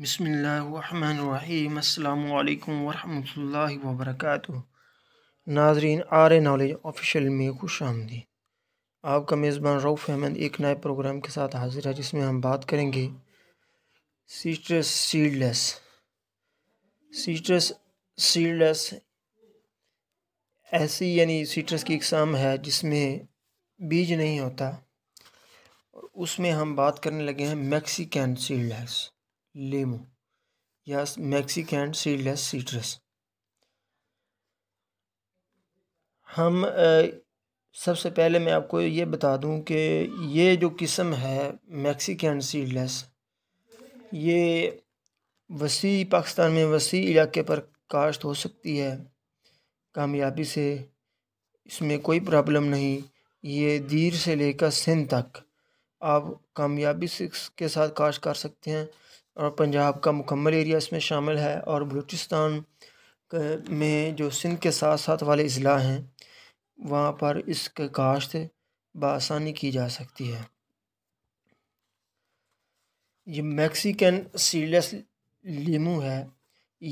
बसमीम् अल्लाम वरम वबरक नाजरीन आर ए नॉलेज ऑफिशियल में खुश आमदी आपका मेज़बान रऊफ़ अहमद एक नए प्रोग्राम के साथ हाजिर है जिसमें हम बात करेंगे सीट्रस सीडलेस सीट्रस सीडलेस ऐसी यानी सीट्रस की इकसाम है जिसमें बीज नहीं होता और उसमें हम बात करने लगे हैं मैक्सिकन सीडलेस लेमो या मैक्सिकन सीडलेस सीट्रस हम सबसे पहले मैं आपको ये बता दूं कि ये जो किस्म है मैक्सिकन सीडलेस ये वसी पाकिस्तान में वसी इलाके पर काश्त हो सकती है कामयाबी से इसमें कोई प्रॉब्लम नहीं ये दीर से लेकर सिंध तक आप कामयाबी के साथ काश्त कर सकते हैं और पंजाब का मुकम्मल एरिया इसमें शामिल है और बलूचिस्तान में जो सिंध के साथ साथ वाले अज़ला हैं वहाँ पर इसके काश्त बसानी की जा सकती है ये मैक्सिकन सीडलेस लीमू है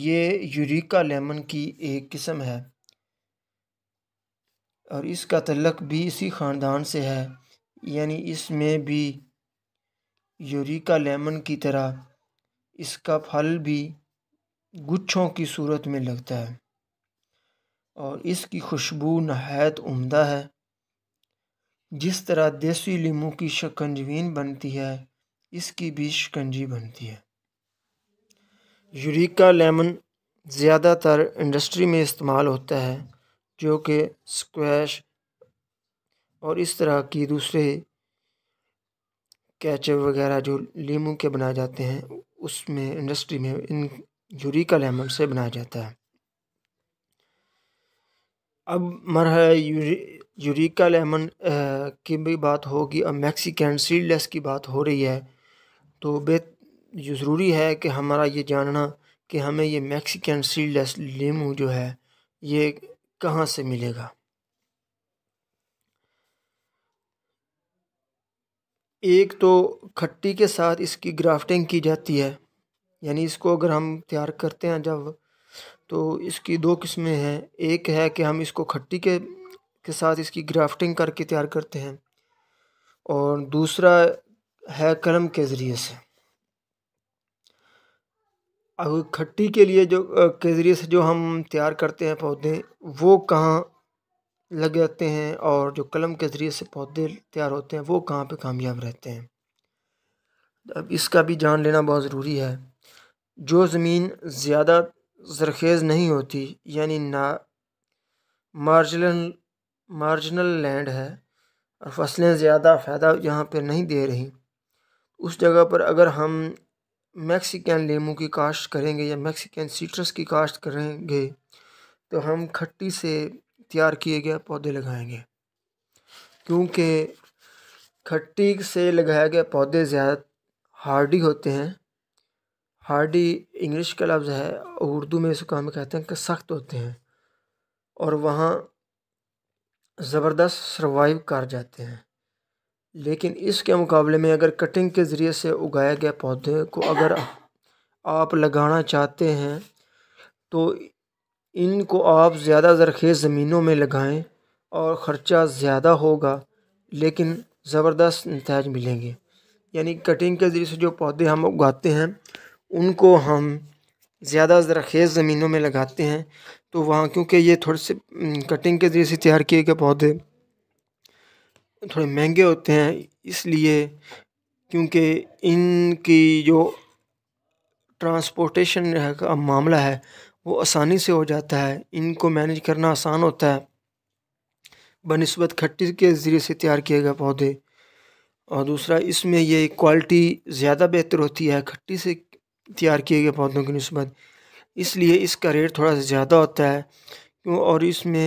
ये यूरिका लेमन की एक किस्म है और इसका तलक भी इसी ख़ानदान से है यानी इसमें भी यूरिका लेमन की तरह इसका फल भी गुच्छों की सूरत में लगता है और इसकी खुशबू नहायत उम्दा है जिस तरह देसी लीमू की शकंजवीन बनती है इसकी भी शिकंजी बनती है यूरिका लेमन ज़्यादातर इंडस्ट्री में इस्तेमाल होता है जो कि स्क्वैश और इस तरह की दूसरे कैचे वगैरह जो लीमू के बनाए जाते हैं उसमें इंडस्ट्री में इन यूरिकल एमंड से बनाया जाता है अब मरह यूरी, यूरिका लेमन की भी बात होगी अब मैक्सिकन सीडलेस की बात हो रही है तो बे ज़रूरी है कि हमारा ये जानना कि हमें ये मैक्सिकन सीडलेस लेमू जो है ये कहाँ से मिलेगा एक तो खट्टी के साथ इसकी ग्राफ्टिंग की जाती है यानी इसको अगर हम तैयार करते हैं जब तो इसकी दो किस्में हैं एक है कि हम इसको खट्टी के के साथ इसकी ग्राफ्टिंग करके तैयार करते हैं और दूसरा है कलम के ज़रिए से अब खट्टी के लिए जो के ज़रिए से जो हम तैयार करते हैं पौधे वो कहाँ लगे रहते हैं और जो कलम के ज़रिए से पौधे तैयार होते हैं वो कहाँ पे कामयाब रहते हैं अब इसका भी जान लेना बहुत ज़रूरी है जो ज़मीन ज़्यादा जरखेज़ नहीं होती यानी ना मार्जिनल मार्जिनल लैंड है और फसलें ज़्यादा फ़ायदा यहाँ पर नहीं दे रही उस जगह पर अगर हम मैक्सिकन लेमू की काश्त करेंगे या मैक्सिकन सीट्रस की काश्त करेंगे तो हम खट्टी से तैयार किए गए पौधे लगाएंगे क्योंकि खट्टी से लगाए गए पौधे ज़्यादा हार्डी होते हैं हार्डी इंग्लिश का लफ्ज़ है उर्दू में इसको हम कहते हैं कि सख्त होते हैं और वहाँ ज़बरदस्त सर्वाइव कर जाते हैं लेकिन इसके मुकाबले में अगर कटिंग के ज़रिए से उगाए गए पौधे को अगर आप लगाना चाहते हैं तो इनको आप ज़्यादा ज़रख़ेज़ ज़मीनों में लगाएँ और ख़र्चा ज़्यादा होगा लेकिन ज़बरदस्त नतज मिलेंगे यानी कटिंग के ज़रिए से जो पौधे हम उगाते हैं उनको हम ज़्यादा ज़रख़ेज़ ज़मीनों में लगाते हैं तो वहाँ क्योंकि ये थोड़े से कटिंग के ज़रिए से तैयार किए गए पौधे थोड़े महंगे होते हैं इसलिए क्योंकि इनकी जो ट्रांसपोर्टेशन का मामला है वो आसानी से हो जाता है इनको मैनेज करना आसान होता है बनस्बत खट्टी के ज़रिए से तैयार किए गए पौधे और दूसरा इसमें ये क्वालिटी ज़्यादा बेहतर होती है खट्टी से तैयार किए गए पौधों की नस्बत इसलिए इसका रेट थोड़ा ज़्यादा होता है क्यों और इसमें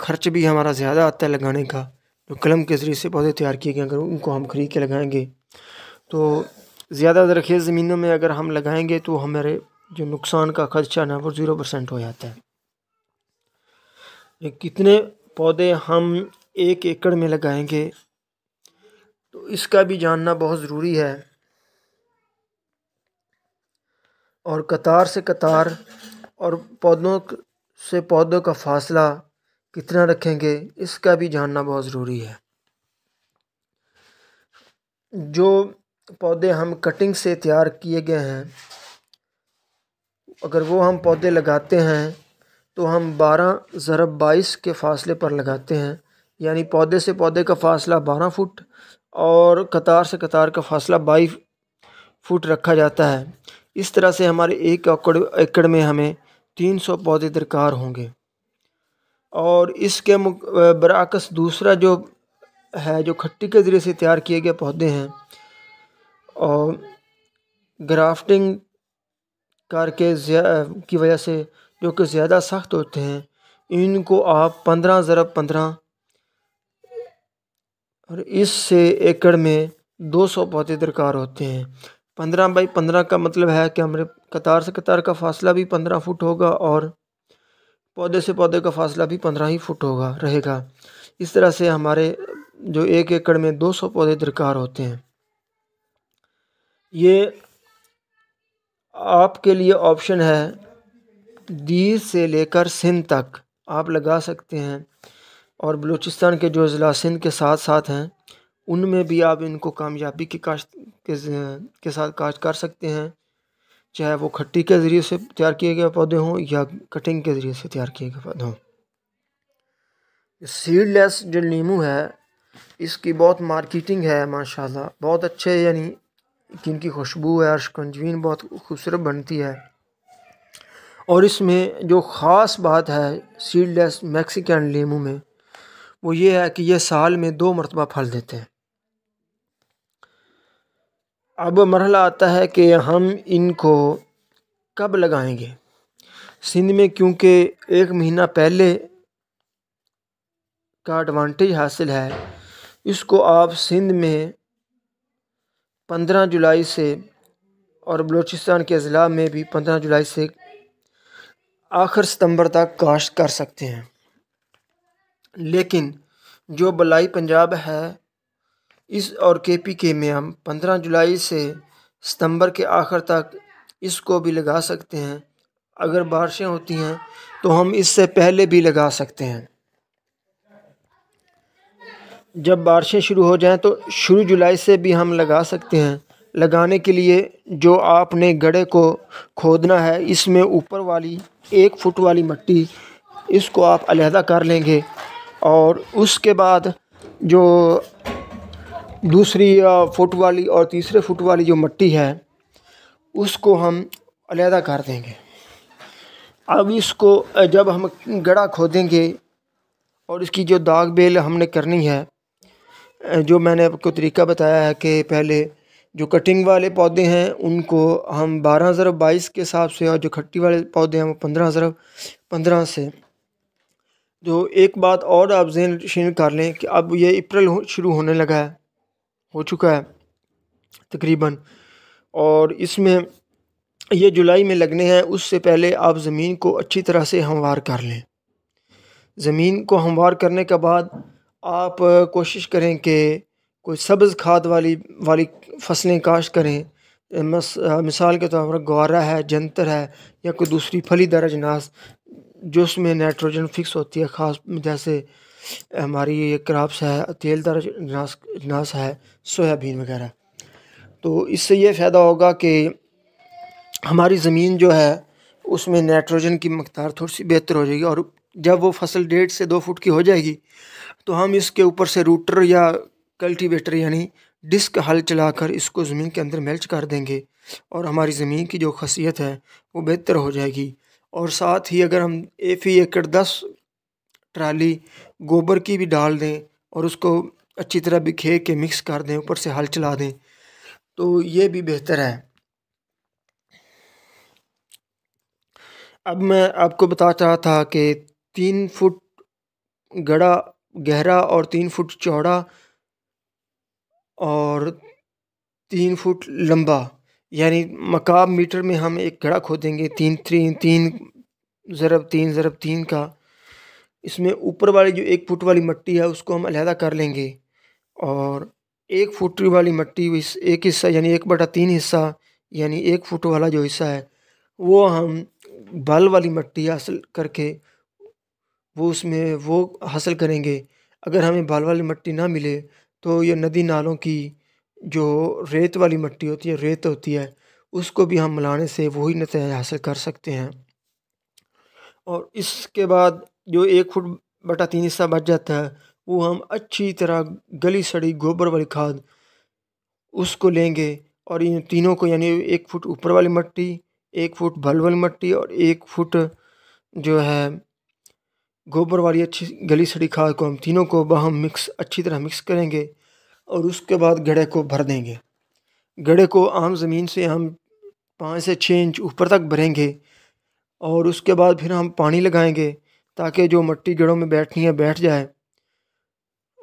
खर्च भी हमारा ज़्यादा आता है लगाने का जो कलम के ज़रिए से पौधे तैयार किए गए अगर उनको हम खरीद के लगाएंगे तो ज़्यादा दरखेज़ ज़मीनों में अगर हम लगाएंगे तो हमारे जो नुकसान का खदशा ना वो ज़ीरो परसेंट हो जाता है कितने पौधे हम एक एकड़ में लगाएंगे तो इसका भी जानना बहुत ज़रूरी है और कतार से कतार और पौधों से पौधों का फासला कितना रखेंगे इसका भी जानना बहुत ज़रूरी है जो पौधे हम कटिंग से तैयार किए गए हैं अगर वो हम पौधे लगाते हैं तो हम बारह ज़रब बाईस के फासले पर लगाते हैं यानी पौधे से पौधे का फासला बारह फुट और कतार से कतार का फासला बाईस फुट रखा जाता है इस तरह से हमारे एक एकड़ एकड़ में हमें तीन सौ पौधे दरकार होंगे और इसके बरक्स दूसरा जो है जो खट्टी के ज़रिए से तैयार किए गए पौधे हैं और ग्राफ्टिंग कार के की वजह से जो कि ज़्यादा सख्त होते हैं इनको आप पंद्रह ज़रब पंद्रह और इससे एकड़ में दो सौ पौधे दरकार होते हैं पंद्रह बाई पंद्रह का मतलब है कि हमारे कतार से कतार का फासला भी पंद्रह फुट होगा और पौधे से पौधे का फासला भी पंद्रह ही फुट होगा रहेगा इस तरह से हमारे जो एक एकड़ में दो सौ पौधे दरकार होते हैं ये आपके लिए ऑप्शन है दीर से लेकर सिंध तक आप लगा सकते हैं और बलूचिस्तान के जो अजला सिंध के साथ साथ हैं उनमें भी आप इनको कामयाबी की काश के, के साथ काश कर सकते हैं चाहे वो खट्टी के ज़रिए से तैयार किए गए पौधे हों या कटिंग के ज़रिए से तैयार किए गए पौधे हों सीडलेस जो नींबू है इसकी बहुत मार्केटिंग है माशाल्लाह बहुत अच्छे यानी कि इनकी खुशबू है और बहुत खूबसूरत बनती है और इसमें जो ख़ास बात है सीडलेस मैक्सिकन लेमू में वो ये है कि ये साल में दो मरतबा फल देते हैं अब मरहला आता है कि हम इनको कब लगाएंगे सिंध में क्योंकि एक महीना पहले का एडवांटेज हासिल है इसको आप सिंध में पंद्रह जुलाई से और बलूचिस्तान के अजला में भी पंद्रह जुलाई से आखिर सितंबर तक काश्त कर सकते हैं लेकिन जो बलाई पंजाब है इस और के पी के में हम पंद्रह जुलाई से सितंबर के आखिर तक इसको भी लगा सकते हैं अगर बारिशें होती हैं तो हम इससे पहले भी लगा सकते हैं जब बारिशें शुरू हो जाएं तो शुरू जुलाई से भी हम लगा सकते हैं लगाने के लिए जो आपने गड़े को खोदना है इसमें ऊपर वाली एक फुट वाली मट्टी इसको आप अलहदा कर लेंगे और उसके बाद जो दूसरी फुट वाली और तीसरे फुट वाली जो मट्टी है उसको हम अलहदा कर देंगे अब इसको जब हम गड़ा खोदेंगे और इसकी जो दाग बेल हमने करनी है जो मैंने आपको तरीका बताया है कि पहले जो कटिंग वाले पौधे हैं उनको हम बारह हज़ार बाईस के हिसाब से और जो खट्टी वाले पौधे हैं वो पंद्रह हज़ार पंद्रह से जो एक बात और आप जहन शीन कर लें कि अब ये अप्रैल हो, शुरू होने लगा है हो चुका है तकरीबन और इसमें ये जुलाई में लगने हैं उससे पहले आप ज़मीन को अच्छी तरह से हमवार कर लें ज़मीन को हमवार करने के बाद आप कोशिश करें कि कोई सब्ज़ खाद वाली वाली फसलें काश्त करें मिसाल के तौर पर गौरा है जंतर है या कोई दूसरी फली दर अजनास उसमें नाइट्रोजन फिक्स होती है ख़ास जैसे हमारी ये क्रॉप्स है दर अजनास अजनास है सोयाबीन वगैरह तो इससे ये फ़ायदा होगा कि हमारी ज़मीन जो है उसमें नाइट्रोजन की मकदार थोड़ी सी बेहतर हो जाएगी और जब वो फसल डेढ़ से दो फुट की हो जाएगी तो हम इसके ऊपर से रूटर या कल्टीवेटर यानी डिस्क हल चलाकर इसको ज़मीन के अंदर मेल्च कर देंगे और हमारी ज़मीन की जो खसियत है वो बेहतर हो जाएगी और साथ ही अगर हम एक ही एकड़ दस ट्राली गोबर की भी डाल दें और उसको अच्छी तरह बिखेर के मिक्स कर दें ऊपर से हल चला दें तो ये भी बेहतर है अब मैं आपको बता रहा था कि तीन फुट गड़ा गहरा और तीन फुट चौड़ा और तीन फुट लंबा यानी मकाब मीटर में हम एक गड़ा खोदेंगे तीन थ्री तीन ज़रब तीन ज़रब तीन का इसमें ऊपर वाली जो एक फुट वाली मट्टी है उसको हम अलहदा कर लेंगे और एक फुट वाली मट्टी एक हिस्सा यानी एक बटा तीन हिस्सा यानी एक फुट वाला जो हिस्सा है वो हम बल वाली मट्टी हासिल करके वो उसमें वो हासिल करेंगे अगर हमें बाल वाली मिट्टी ना मिले तो ये नदी नालों की जो रेत वाली मिट्टी होती है रेत होती है उसको भी हम मिलाने से वही नतज हासिल कर सकते हैं और इसके बाद जो एक फुट बटा तीन हिस्सा बच जाता है वो हम अच्छी तरह गली सड़ी गोबर वाली खाद उसको लेंगे और इन तीनों को यानी एक फुट ऊपर वाली मिट्टी एक फुट भल वाली मिट्टी और एक फुट जो है गोबर वाली अच्छी गली सड़ी खाद को हम तीनों को बहम मिक्स अच्छी तरह मिक्स करेंगे और उसके बाद गड़े को भर देंगे गड़े को आम ज़मीन से हम पाँच से छः इंच ऊपर तक भरेंगे और उसके बाद फिर हम पानी लगाएंगे ताकि जो मट्टी गड़ों में बैठनी है बैठ जाए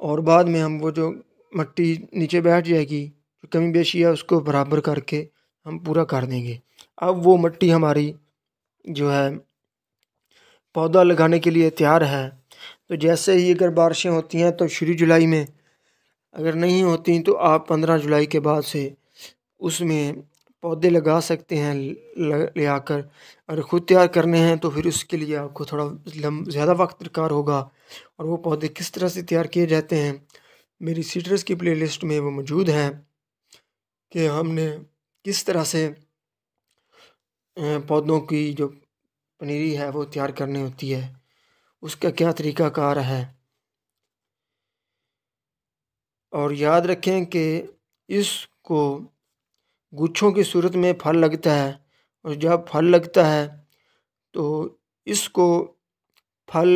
और बाद में हम वो जो मिट्टी नीचे बैठ जाएगी जो कमी बेशी है उसको बराबर करके हम पूरा कर देंगे अब वो मट्टी हमारी जो है पौधा लगाने के लिए तैयार है तो जैसे ही अगर बारिशें होती हैं तो शुरू जुलाई में अगर नहीं होती तो आप पंद्रह जुलाई के बाद से उसमें पौधे लगा सकते हैं ले आकर अगर ख़ुद तैयार करने हैं तो फिर उसके लिए आपको थोड़ा ज़्यादा वक्त दरकार होगा और वो पौधे किस तरह से तैयार किए जाते हैं मेरी सीटरस की प्लेलिस्ट में वो मौजूद हैं कि हमने किस तरह से पौधों की जो पनीरी है वो तैयार करनी होती है उसका क्या तरीक़ाकार है और याद रखें कि इसको गुच्छों की सूरत में फल लगता है और जब फल लगता है तो इसको फल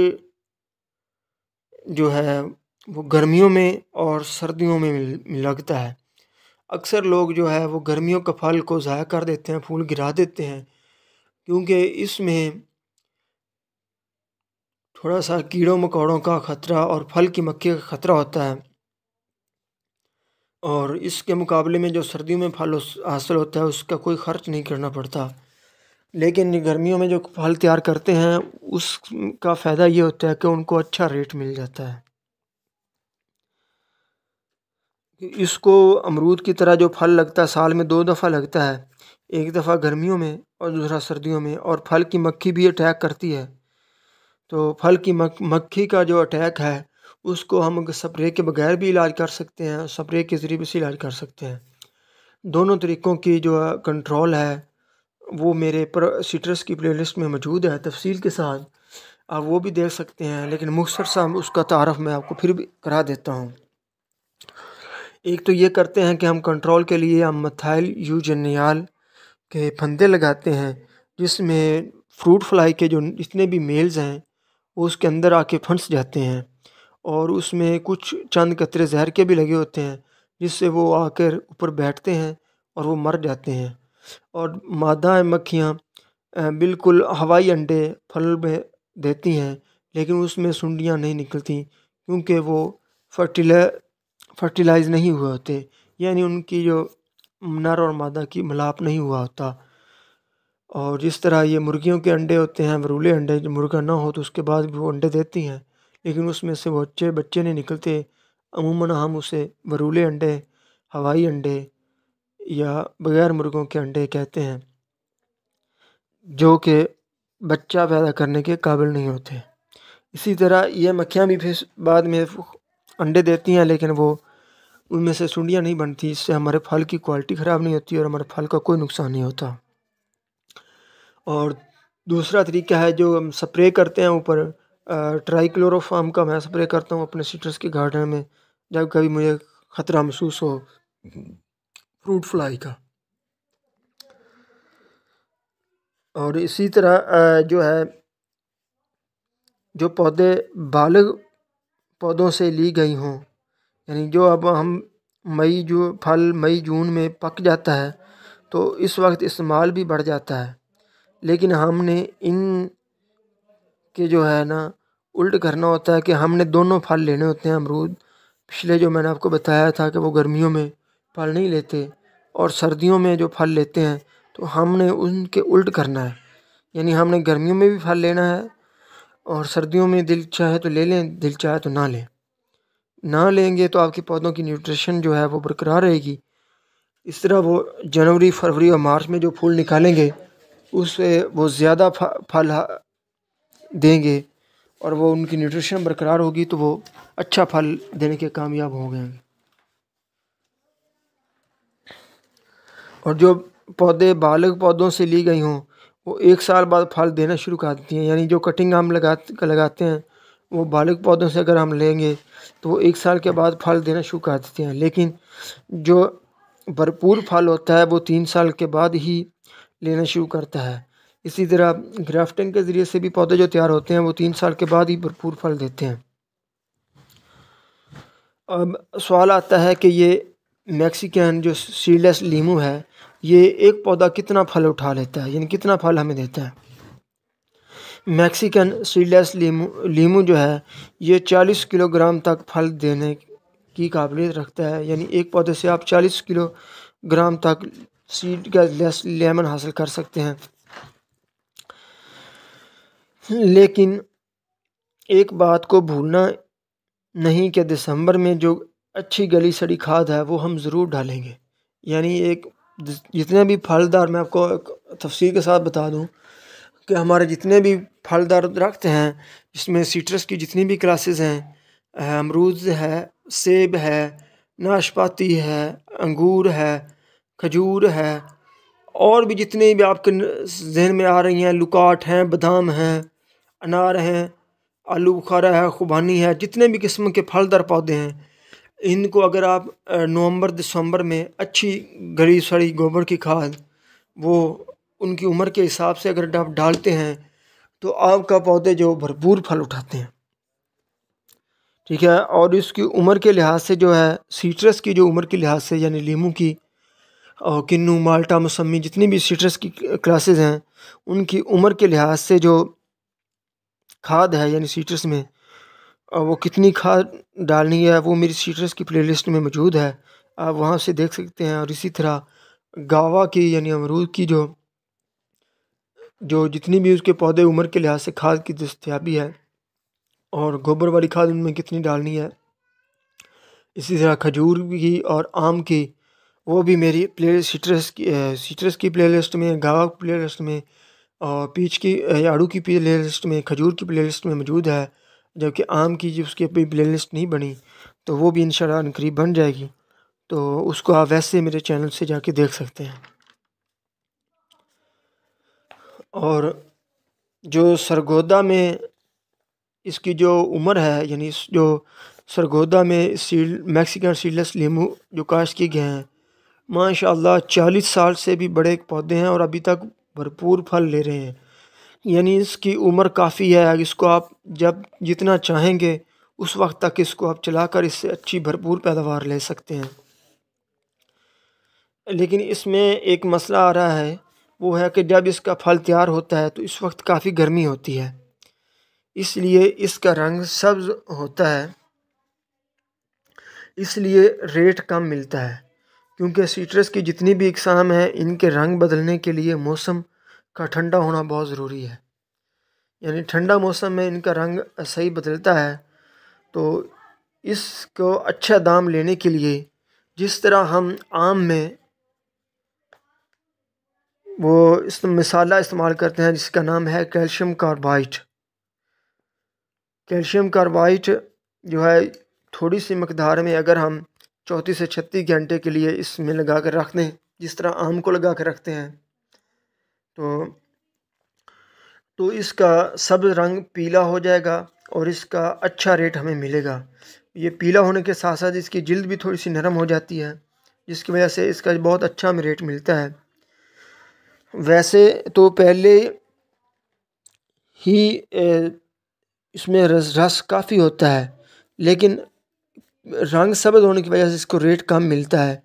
जो है वो गर्मियों में और सर्दियों में लगता है अक्सर लोग जो है वो गर्मियों का फल को ज़ाया कर देते हैं फूल गिरा देते हैं क्योंकि इसमें थोड़ा सा कीड़ों मकोड़ों का ख़तरा और फल की मक्खी का ख़तरा होता है और इसके मुकाबले में जो सर्दियों में फल हासिल होता है उसका कोई खर्च नहीं करना पड़ता लेकिन गर्मियों में जो फल तैयार करते हैं उसका फ़ायदा ये होता है कि उनको अच्छा रेट मिल जाता है इसको अमरूद की तरह जो फल लगता है साल में दो दफ़ा लगता है एक दफ़ा गर्मियों में और दूसरा सर्दियों में और फल की मक्खी भी अटैक करती है तो फल की मक, मक्खी का जो अटैक है उसको हम स्प्रे के बगैर भी इलाज कर सकते हैं स्प्रे के ज़रिए भी इलाज कर सकते हैं दोनों तरीक़ों की जो कंट्रोल है वो मेरे पर सिट्रस की प्लेलिस्ट में मौजूद है तफसील के साथ आप वो भी देख सकते हैं लेकिन मुख्तर सा उसका तारफ़ मैं आपको फिर भी करा देता हूँ एक तो ये करते हैं कि हम कंट्रोल के लिए हम मथाइल यूजनियाल के फंदे लगाते हैं जिसमें फ्रूट फ्लाई के जो जितने भी मेल्स हैं वो उसके अंदर आके फंस जाते हैं और उसमें कुछ चंद कतरे जहर के भी लगे होते हैं जिससे वो आकर ऊपर बैठते हैं और वो मर जाते हैं और मादा मक्खियाँ बिल्कुल हवाई अंडे फल में देती हैं लेकिन उसमें सुंडियाँ नहीं निकलती क्योंकि वो फर्टिला फर्टिलाइज़ नहीं हुए होते यानी उनकी जो नर और मादा की मिलाप नहीं हुआ होता और जिस तरह ये मुर्गियों के अंडे होते हैं मरूले अंडे जो मुर्गा ना हो तो उसके बाद भी वो अंडे देती हैं लेकिन उसमें से वो अच्छे बच्चे नहीं निकलते अमूमन हम उसे मरूले अंडे हवाई अंडे या बगैर मुर्गों के अंडे कहते हैं जो कि बच्चा पैदा करने के काबिल नहीं होते इसी तरह ये मक्खियाँ भी फिर बाद में अंडे देती हैं लेकिन वो उनमें से सुंडियाँ नहीं बनती इससे हमारे फल की क्वालिटी ख़राब नहीं होती और हमारे फल का कोई नुकसान नहीं होता और दूसरा तरीका है जो हम स्प्रे करते हैं ऊपर ट्राई क्लोरोफार्म का मैं स्प्रे करता हूँ अपने सिट्रस के गार्डन में जब कभी मुझे ख़तरा महसूस हो फ्रूट हम्म। फ्लाई का और इसी तरह जो है जो पौधे बालग पौधों से ली गई हों यानी जो अब हम मई जो फल मई जून में पक जाता है तो इस वक्त इस्तेमाल भी बढ़ जाता है लेकिन हमने इन के जो है ना उल्ट करना होता है कि हमने दोनों फल लेने होते हैं अमरूद पिछले जो मैंने आपको बताया था कि वो गर्मियों में फल नहीं लेते और सर्दियों में जो फल लेते हैं तो हमने उनके उल्ट करना है यानी हमने गर्मियों में भी फल लेना है और सर्दियों में दिल चाहे तो ले लें दिल चाहे तो ना लें ना लेंगे तो आपके पौधों की न्यूट्रिशन जो है वो बरकरार रहेगी इस तरह वो जनवरी फरवरी और मार्च में जो फूल निकालेंगे उससे वो ज़्यादा फल देंगे और वो उनकी न्यूट्रिशन बरकरार होगी तो वो अच्छा फल देने के कामयाब हो गए और जो पौधे बालक पौधों से ली गई हों वो एक साल बाद फल देना शुरू कर देती हैं यानी जो कटिंग हम लगा लगाते हैं वो बालिक पौधों से अगर हम लेंगे तो वो एक साल के बाद फल देना शुरू कर देते हैं लेकिन जो भरपूर फल होता है वो तीन साल के बाद ही लेना शुरू करता है इसी तरह ग्राफ्टिंग के ज़रिए से भी पौधे जो तैयार होते हैं वो तीन साल के बाद ही भरपूर फल देते हैं अब सवाल आता है कि ये मैक्सिकन जो सीडलेस लीमू है ये एक पौधा कितना फल उठा लेता है यानी कितना फल हमें देता है मैक्सिकन सीडलेस लीमू लीमू जो है ये चालीस किलोग्राम तक फल देने की काबिलियत रखता है यानी एक पौधे से आप चालीस किलोग्राम तक सीडलेस लेमन हासिल कर सकते हैं लेकिन एक बात को भूलना नहीं कि दिसंबर में जो अच्छी गली सड़ी खाद है वो हम ज़रूर डालेंगे यानी एक जितने भी फलदार मैं आपको तफसील के साथ बता दूं कि हमारे जितने भी फलदार दरख्त हैं इसमें सीट्रस की जितनी भी क्लासेस हैं अमरूद है सेब है नाशपाती है अंगूर है खजूर है और भी जितने भी आपके जहन में आ रही हैं लुकाट हैं बादाम हैं अनार हैं आलू बुखारा है खुबानी है जितने भी किस्म के फलदार पौधे हैं इनको अगर आप नवंबर दिसंबर में अच्छी गरी सड़ी गोबर की खाद वो उनकी उम्र के हिसाब से अगर आप डालते हैं तो का पौधे जो भरपूर फल उठाते हैं ठीक है और इसकी उम्र के लिहाज से जो है सीट्रस की जो उम्र के लिहाज से यानी लीमू की और किन्नू माल्टा मौसमी जितनी भी सीट्रस की क्लासेस हैं उनकी उम्र के लिहाज से जो खाद है यानी सीट्रस में वो कितनी खाद डालनी है वो मेरी सीट्रस की प्लेलिस्ट में मौजूद है आप वहाँ से देख सकते हैं और इसी तरह गावा की यानी अमरूद की जो जो जितनी भी उसके पौधे उम्र के लिहाज से खाद की दस्तियाबी है और गोबर वाली खाद उनमें कितनी डालनी है इसी तरह खजूर की और आम की वो भी मेरी प्ले सिट्रस की सिट्रस की प्लेलिस्ट में गावा की लिस्ट में और पीच की आड़ू की लिस्ट में खजूर की लिस्ट में मौजूद है जबकि आम की जो उसकी अपनी लिस्ट नहीं बनी तो वो भी इन करीब बन जाएगी तो उसको आप वैसे मेरे चैनल से जाके देख सकते हैं और जो सरगोदा में इसकी जो उम्र है यानी जो सरगोदा में सील मैक्सिकन सीडलेस लेमू जो काश किए गए हैं माशाल्लाह चालीस साल से भी बड़े पौधे हैं और अभी तक भरपूर फल ले रहे हैं यानी इसकी उम्र काफ़ी है इसको आप जब जितना चाहेंगे उस वक्त तक इसको आप चलाकर इससे अच्छी भरपूर पैदावार ले सकते हैं लेकिन इसमें एक मसला आ रहा है वो है कि जब इसका फल तैयार होता है तो इस वक्त काफ़ी गर्मी होती है इसलिए इसका रंग सब्ज़ होता है इसलिए रेट कम मिलता है क्योंकि सीट्रस की जितनी भी इकसाम हैं इनके रंग बदलने के लिए मौसम का ठंडा होना बहुत ज़रूरी है यानी ठंडा मौसम में इनका रंग सही बदलता है तो इसको अच्छा दाम लेने के लिए जिस तरह हम आम में वो इस मिसाला इस्तेमाल करते हैं जिसका नाम है कैल्शियम कार्बाइट कैल्शियम कार्बाइट जो है थोड़ी सी मकदार में अगर हम चौंतीस से छत्तीस घंटे के लिए इसमें लगा कर रख दें जिस तरह आम को लगा कर रखते हैं तो तो इसका सब रंग पीला हो जाएगा और इसका अच्छा रेट हमें मिलेगा ये पीला होने के साथ साथ इसकी जल्द भी थोड़ी सी नरम हो जाती है जिसकी वजह से इसका बहुत अच्छा हमें रेट मिलता है वैसे तो पहले ही इसमें रस रस काफ़ी होता है लेकिन रंग सबद होने की वजह से इसको रेट कम मिलता है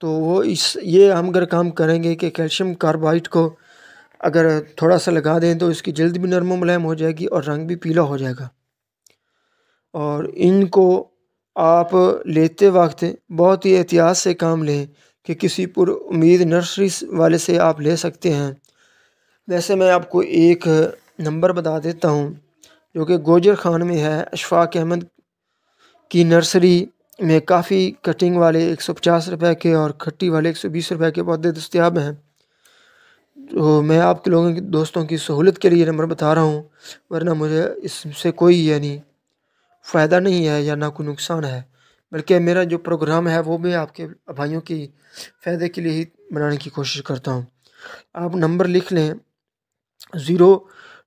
तो वो इस ये हम अगर काम करेंगे कि कैल्शियम कार्बाइड को अगर थोड़ा सा लगा दें तो इसकी जल्द भी नरम मुलायम हो जाएगी और रंग भी पीला हो जाएगा और इनको आप लेते वक्त बहुत ही एहतियात से काम लें कि किसी पुर उम्मीद नर्सरी वाले से आप ले सकते हैं वैसे मैं आपको एक नंबर बता देता हूँ जो कि गोजर खान में है अशफाक अहमद की नर्सरी में काफ़ी कटिंग वाले एक सौ पचास रुपये के और खट्टी वाले एक सौ बीस रुपये के पौधे दस्तियाब हैं तो मैं आपके लोगों के दोस्तों की सहूलत के लिए नंबर बता रहा हूँ वरना मुझे इससे कोई यानी फ़ायदा नहीं है या ना कोई नुकसान है बल्कि मेरा जो प्रोग्राम है वो मैं आपके भाइयों की फ़ायदे के लिए ही बनाने की कोशिश करता हूँ आप नंबर लिख लें zero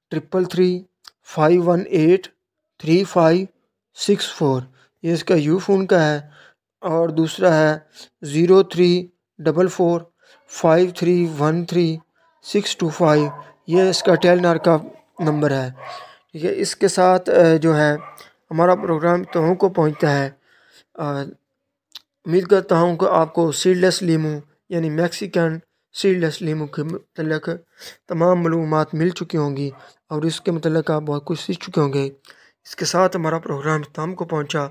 triple three five one eight three five six four ये इसका यू फ़ोन का है और दूसरा है zero three double four five three one three six two five ये इसका टेलनार का नंबर है ठीक है इसके साथ जो है हमारा प्रोग्राम तहों को पहुंचता है उम्मीद करता हूँ कि आपको सीडलेस लीमू यानी मैक्सिकन सीडलेस लीमू के मतलब तमाम मलूम मिल चुकी होंगी और इसके मतलब आप बहुत कुछ सीख चुके होंगे इसके साथ हमारा प्रोग्राम शाम को पहुँचा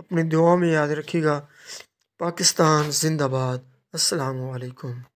अपनी दुआ में याद रखिएगा पाकिस्तान जिंदाबाद असलकम